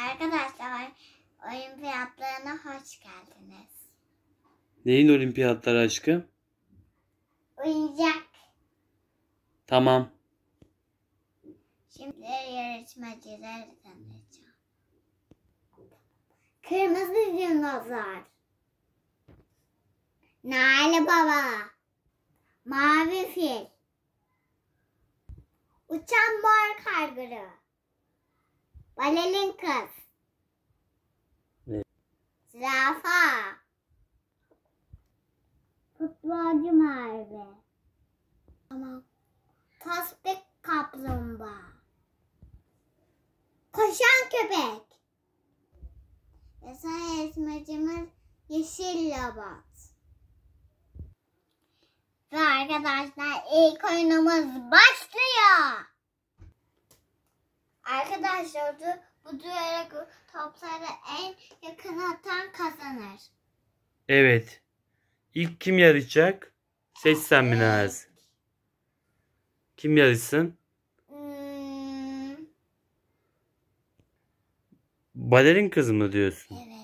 Arkadaşlar olimpiyatlarına hoş geldiniz. Neyin olimpiyatları aşkım? Oyuncak. Tamam. Şimdi yarışmacıları tanıyacağım. Kırmızı dinozor. Nale baba. Mavi fil. Uçan mor kargırı. Balerin kız. Evet. Zürafa. Futbolcu mavi. Tamam. Tasbih kaplumbağa. Koşan köpek. Yasal eğitmecimiz yeşil labat. Ve arkadaşlar ilk oyunumuz başlıyor. Arkadaşlar bu, bu duyarak topları en yakın atan kazanır. Evet. İlk kim yarışacak? Seç sen evet. Minaz. Kim yarışsın? Hmm. Balerin kız mı diyorsun? Evet.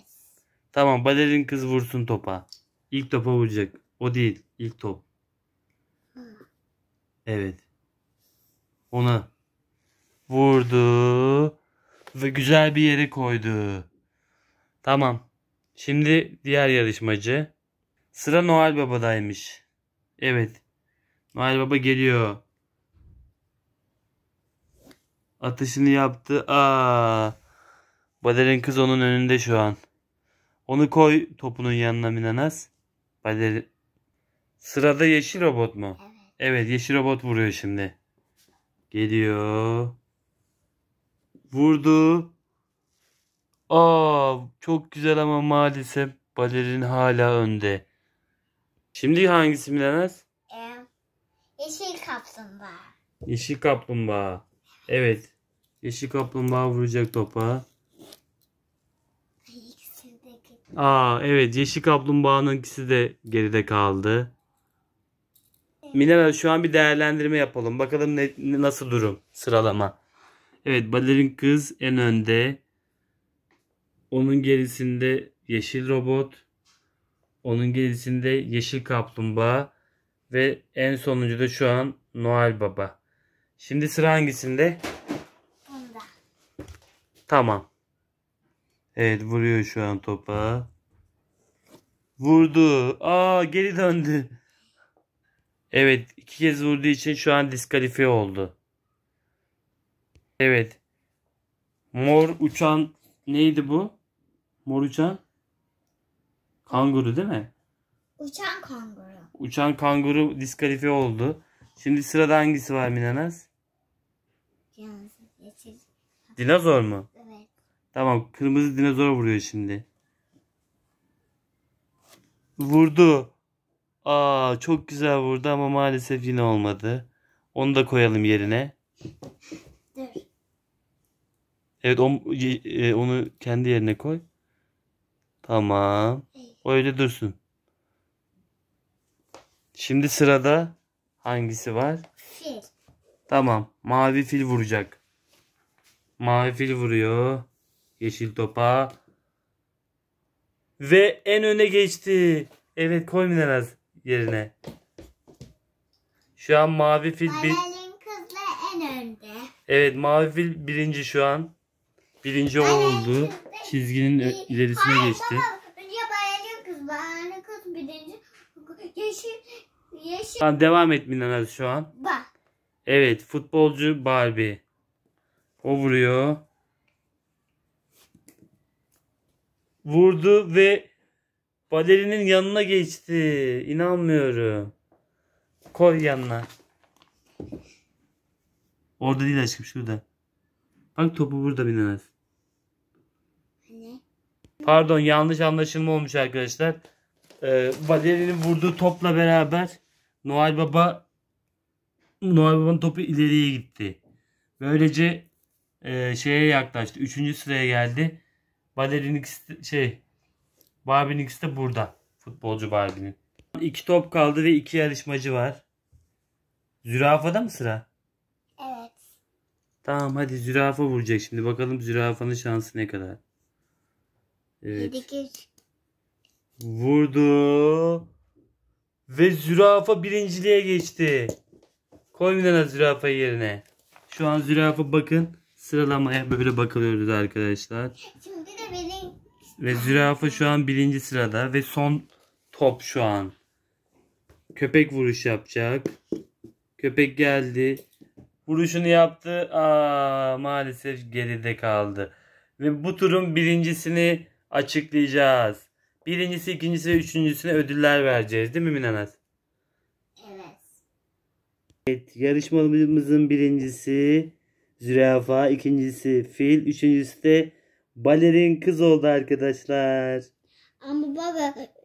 Tamam balerin kız vursun topa. İlk topa vuracak. O değil. İlk top. Hı. Evet. Ona Vurdu. Ve güzel bir yere koydu. Tamam. Şimdi diğer yarışmacı. Sıra Noel Baba'daymış. Evet. Noel Baba geliyor. Atışını yaptı. Aa. Bader'in kız onun önünde şu an. Onu koy topunun yanına Minanas. Balerin. Sırada yeşil robot mu? Evet. Evet yeşil robot vuruyor şimdi. Geliyor. Vurdu. Aa çok güzel ama maalesef balerin hala önde. Şimdi hangisi bilemez? yeşil kaplumbağa. Yeşil kaplumbağa. Evet. Yeşil kaplumbağa vuracak topa. Aa evet yeşil kaplumbağanın ikisi de geride kaldı. Milena şu an bir değerlendirme yapalım. Bakalım ne, nasıl durum sıralama. Evet balerin kız en önde. Onun gerisinde yeşil robot. Onun gerisinde yeşil kaplumbağa. Ve en sonuncu da şu an Noel Baba. Şimdi sıra hangisinde? Bunda. Tamam. Evet vuruyor şu an topa. Vurdu. Aa geri döndü. Evet iki kez vurduğu için şu an diskalifiye oldu. Evet. Mor uçan neydi bu? Mor uçan kanguru değil mi? Uçan kanguru. Uçan kanguru diskalifiye oldu. Şimdi sırada hangisi var Minanaz? Dinozor mu? Evet. Tamam kırmızı dinozor vuruyor şimdi. Vurdu. Aa çok güzel vurdu ama maalesef yine olmadı. Onu da koyalım yerine. Dur. Evet on, e, onu kendi yerine koy. Tamam. O öyle dursun. Şimdi sırada hangisi var? Fil. Tamam. Mavi fil vuracak. Mavi fil vuruyor. Yeşil topa. Ve en öne geçti. Evet koy Mineraz yerine. Şu an mavi fil bir... kızla en önde. Evet mavi fil birinci şu an. Birinci o oldu. Çizginin ilerisine geçti. Yeşil, yeşil. devam et Minanaz şu an. Bak. Evet futbolcu Barbie. O vuruyor. Vurdu ve balerinin yanına geçti. İnanmıyorum. Koy yanına. Orada değil aşkım şurada. Bak topu burada binemez. Ne? Hani? Pardon yanlış anlaşılma olmuş arkadaşlar. Ee, Valeri'nin vurduğu topla beraber Noel Baba Noel Baba'nın topu ileriye gitti. Böylece e, şeye yaklaştı. Üçüncü sıraya geldi. Valeri'nin şey Barbie'nin ikisi de burada. Futbolcu Barbie'nin. İki top kaldı ve iki yarışmacı var. Zürafada mı sıra? Tamam hadi zürafa vuracak şimdi. Bakalım zürafanın şansı ne kadar. Evet. Vurdu. Ve zürafa birinciliğe geçti. Koy Milan'a zürafa yerine. Şu an zürafa bakın. Sıralamaya böyle bakılıyoruz arkadaşlar. Şimdi de benim. Ve zürafa şu an birinci sırada. Ve son top şu an. Köpek vuruş yapacak. Köpek geldi. Vuruşunu yaptı. Aa, maalesef geride kaldı. Ve bu turun birincisini açıklayacağız. Birincisi, ikincisi ve üçüncüsüne ödüller vereceğiz değil mi Minanaz? Evet. Evet, yarışmamızın birincisi zürafa, ikincisi fil, üçüncüsü de balerin kız oldu arkadaşlar. Ama baba